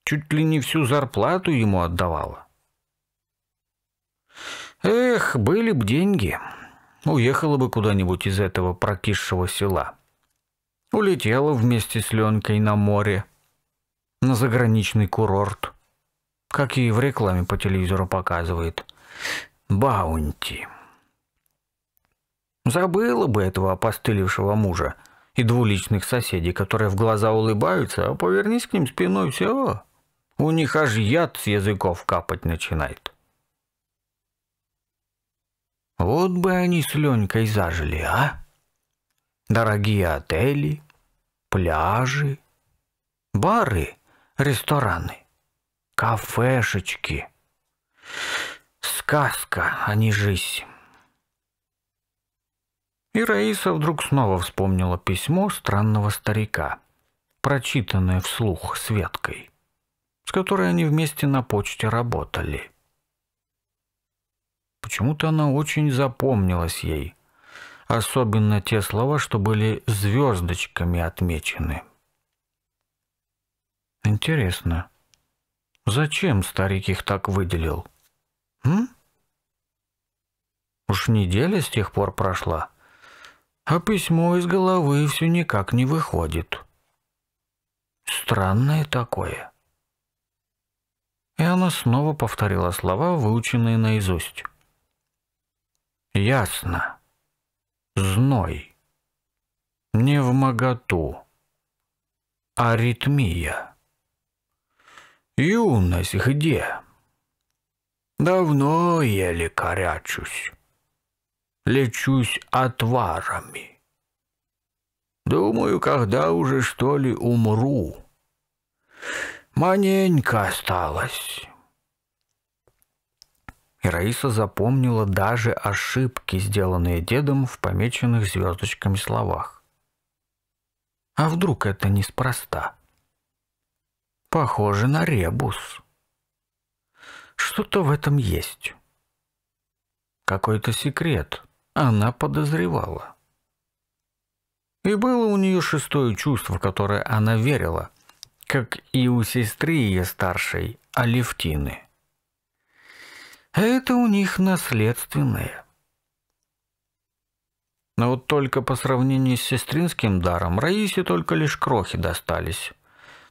Чуть ли не всю зарплату ему отдавала. Эх, были б деньги, уехала бы куда-нибудь из этого прокисшего села. Улетела вместе с Ленкой на море, на заграничный курорт, как и в рекламе по телевизору показывает. Баунти. Забыла бы этого опостылевшего мужа и двуличных соседей, которые в глаза улыбаются, а повернись к ним спиной, все. У них аж яд с языков капать начинает. Вот бы они с Ленькой зажили, а? Дорогие отели, пляжи, бары, рестораны, кафешечки. Сказка, а не жизнь. И Раиса вдруг снова вспомнила письмо странного старика, прочитанное вслух Светкой, с которой они вместе на почте работали. Почему-то она очень запомнилась ей, особенно те слова, что были звездочками отмечены. Интересно, зачем старик их так выделил? М? Уж неделя с тех пор прошла а письмо из головы все никак не выходит. Странное такое. И она снова повторила слова, выученные наизусть. Ясно. Зной. Не в моготу. Аритмия. Юность где? Давно еле корячусь лечусь отварами. Думаю, когда уже что ли умру. Маненько осталось. И Раиса запомнила даже ошибки, сделанные дедом в помеченных звездочками словах. А вдруг это неспроста? Похоже на ребус. Что-то в этом есть. Какой-то секрет, она подозревала. И было у нее шестое чувство, в которое она верила, как и у сестры ее старшей, Алевтины. Это у них наследственное. Но вот только по сравнению с сестринским даром Раисе только лишь крохи достались.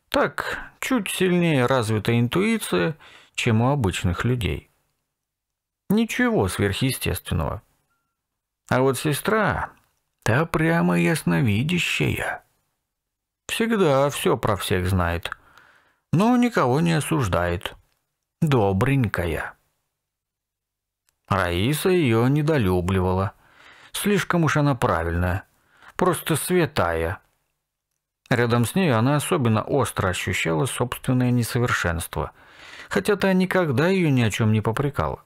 Так, чуть сильнее развита интуиция, чем у обычных людей. Ничего сверхъестественного. А вот сестра, та прямо ясновидящая. Всегда все про всех знает, но никого не осуждает. Добренькая. Раиса ее недолюбливала. Слишком уж она правильная, просто святая. Рядом с ней она особенно остро ощущала собственное несовершенство, хотя та никогда ее ни о чем не попрекала.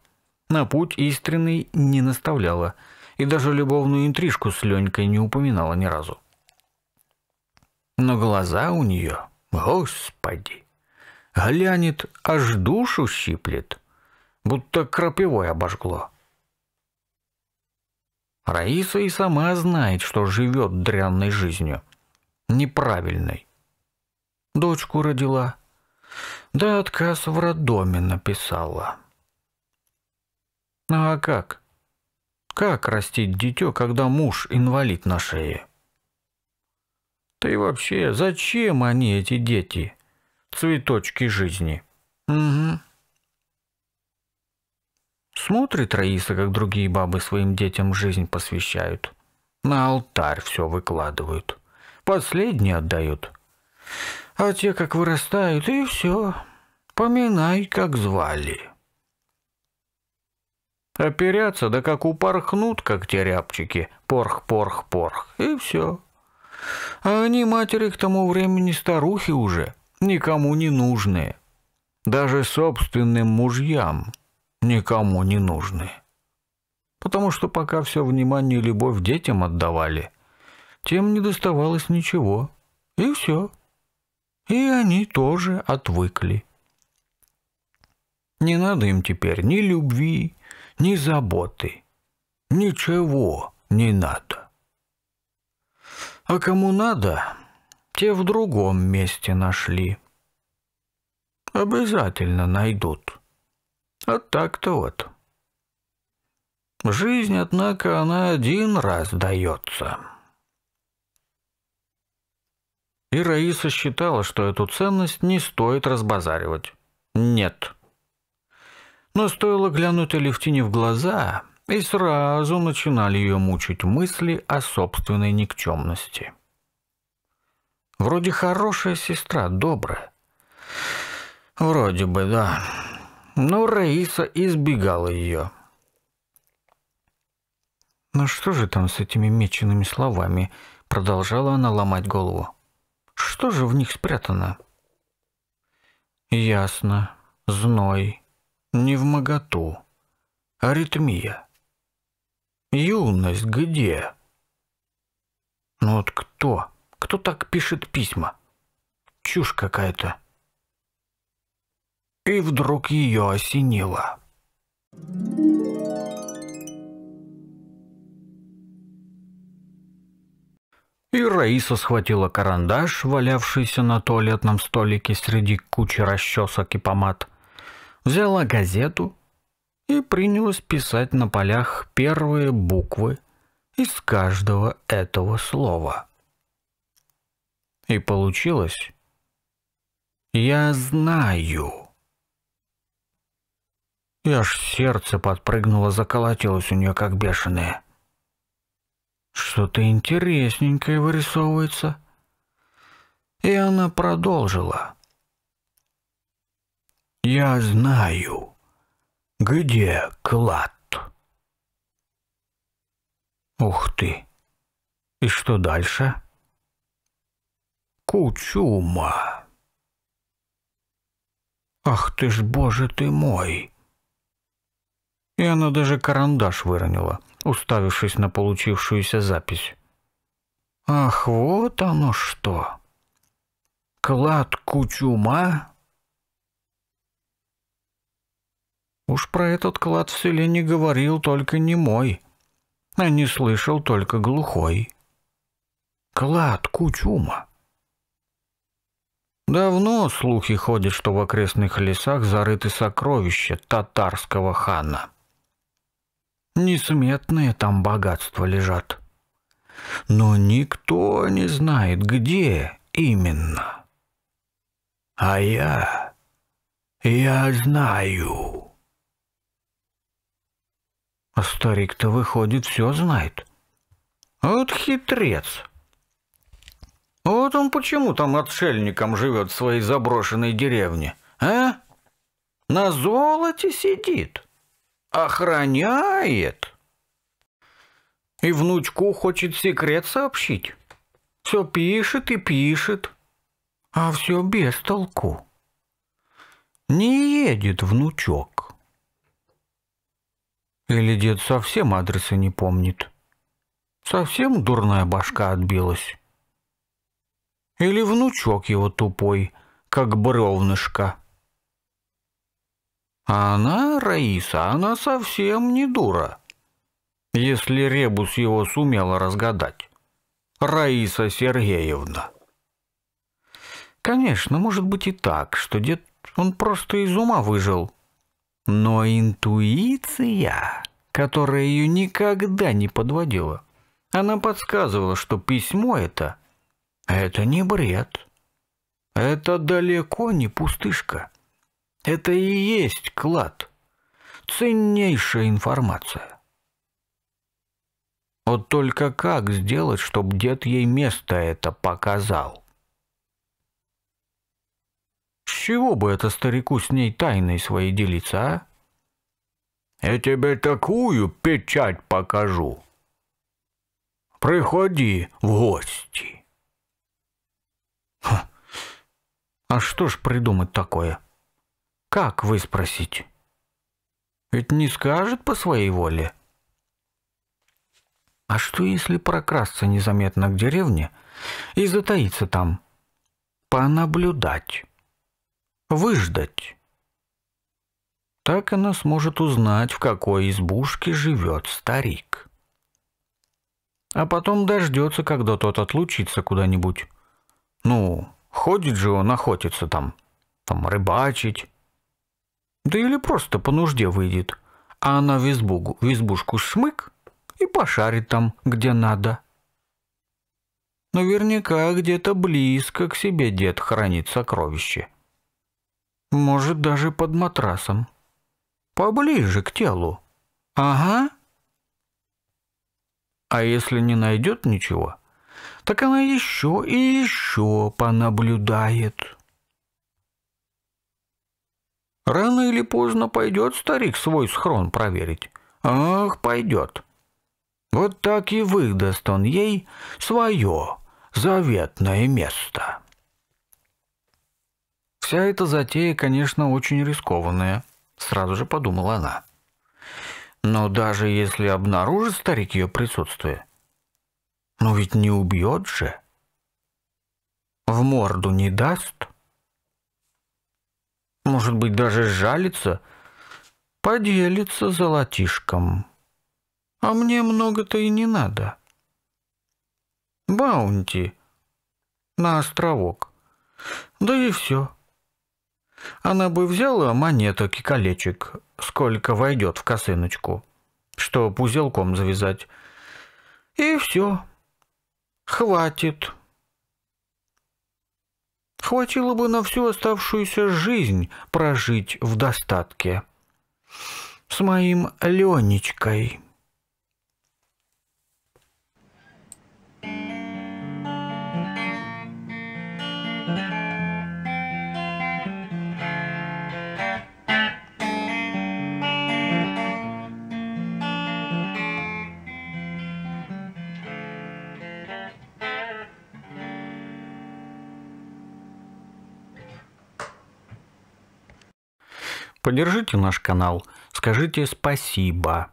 На путь истинный не наставляла – и даже любовную интрижку с Ленькой не упоминала ни разу. Но глаза у нее, господи, глянет, аж душу щиплет, будто крапивой обожгло. Раиса и сама знает, что живет дрянной жизнью, неправильной. Дочку родила, да отказ в роддоме написала. Ну, а как? Как растить дитё, когда муж инвалид на шее? Ты вообще, зачем они, эти дети? Цветочки жизни. Угу. Смотрит Раиса, как другие бабы своим детям жизнь посвящают. На алтарь все выкладывают. Последние отдают. А те, как вырастают, и все. Поминай, как звали. Оперятся, да как упорхнут, как те рябчики. Порх-порх-порх. И все. А они, матери, к тому времени старухи уже, никому не нужные. Даже собственным мужьям никому не нужны. Потому что пока все внимание и любовь детям отдавали, тем не доставалось ничего. И все. И они тоже отвыкли. Не надо им теперь ни любви, ни заботы. Ничего не надо. А кому надо, те в другом месте нашли. Обязательно найдут. А так-то вот. Жизнь, однако, она один раз дается. И Раиса считала, что эту ценность не стоит разбазаривать. Нет. Но стоило глянуть Алевтине в глаза, и сразу начинали ее мучить мысли о собственной никчемности. Вроде хорошая сестра, добрая. Вроде бы, да. Но Раиса избегала ее. «Ну что же там с этими меченными словами?» Продолжала она ломать голову. «Что же в них спрятано?» «Ясно. Зной не в моготу. Аритмия. Юность где? Ну вот кто? Кто так пишет письма? Чушь какая-то. И вдруг ее осенило. И Раиса схватила карандаш, валявшийся на туалетном столике среди кучи расчесок и помад, взяла газету и принялась писать на полях первые буквы из каждого этого слова. И получилось «Я знаю». И аж сердце подпрыгнуло, заколотилось у нее как бешеное. Что-то интересненькое вырисовывается. И она продолжила. Я знаю, где клад. Ух ты! И что дальше? Кучума. Ах ты ж, боже ты мой! И она даже карандаш выронила, уставившись на получившуюся запись. Ах, вот оно что! Клад Кучума Уж про этот клад в селе не говорил только не мой, а не слышал только глухой. Клад Кучума. Давно слухи ходят, что в окрестных лесах зарыты сокровища татарского хана. Несметные там богатства лежат. Но никто не знает, где именно. А я... я знаю. А старик-то, выходит, все знает. Вот хитрец. А вот он почему там отшельником живет в своей заброшенной деревне, а? На золоте сидит, охраняет. И внучку хочет секрет сообщить. Все пишет и пишет, а все без толку. Не едет внучок. Или дед совсем адреса не помнит. Совсем дурная башка отбилась. Или внучок его тупой, как бровнышко. А она, Раиса, она совсем не дура. Если Ребус его сумела разгадать. Раиса Сергеевна. Конечно, может быть и так, что дед, он просто из ума выжил, но интуиция, которая ее никогда не подводила, она подсказывала, что письмо это – это не бред. Это далеко не пустышка. Это и есть клад. Ценнейшая информация. Вот только как сделать, чтобы дед ей место это показал? чего бы это старику с ней тайной своей делиться, а? Я тебе такую печать покажу. Приходи в гости. Ха. А что ж придумать такое? Как вы спросите? Ведь не скажет по своей воле. А что, если прокрасться незаметно к деревне и затаиться там, понаблюдать? выждать. Так она сможет узнать, в какой избушке живет старик. А потом дождется, когда тот отлучится куда-нибудь. Ну, ходит же он охотиться там, там рыбачить. Да или просто по нужде выйдет. А она в, избугу, в избушку шмык и пошарит там, где надо. Наверняка где-то близко к себе дед хранит сокровище. Может, даже под матрасом. Поближе к телу. Ага. А если не найдет ничего, так она еще и еще понаблюдает. Рано или поздно пойдет старик свой схрон проверить. Ах, пойдет. Вот так и выдаст он ей свое заветное место». Вся эта затея, конечно, очень рискованная, сразу же подумала она. Но даже если обнаружит старик ее присутствие, ну ведь не убьет же. В морду не даст. Может быть, даже жалится, поделится золотишком. А мне много-то и не надо. Баунти на островок. Да и все. Она бы взяла монеток и колечек, сколько войдет в косыночку, чтоб узелком завязать. И все. Хватит. Хватило бы на всю оставшуюся жизнь прожить в достатке. С моим Ленечкой. Поддержите наш канал, скажите спасибо.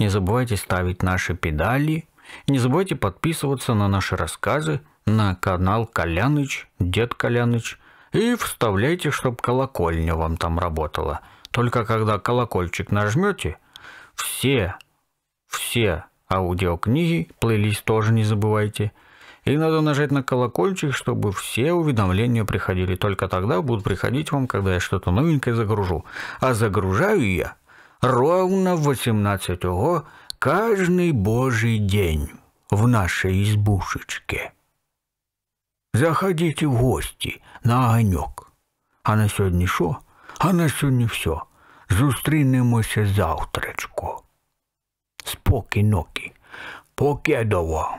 Не забывайте ставить наши педали. Не забывайте подписываться на наши рассказы на канал Коляныч, Дед Коляныч. И вставляйте, чтобы колокольня вам там работала. Только когда колокольчик нажмете, все, все аудиокниги, плейлист тоже не забывайте – и надо нажать на колокольчик, чтобы все уведомления приходили. Только тогда будут приходить вам, когда я что-то новенькое загружу. А загружаю я ровно в 18 ого каждый божий день в нашей избушечке. Заходите в гости на огонек. А на сьогодні що? А на сегодня все. Зустрінемося завтрачку. Спокійнокі. Покедово.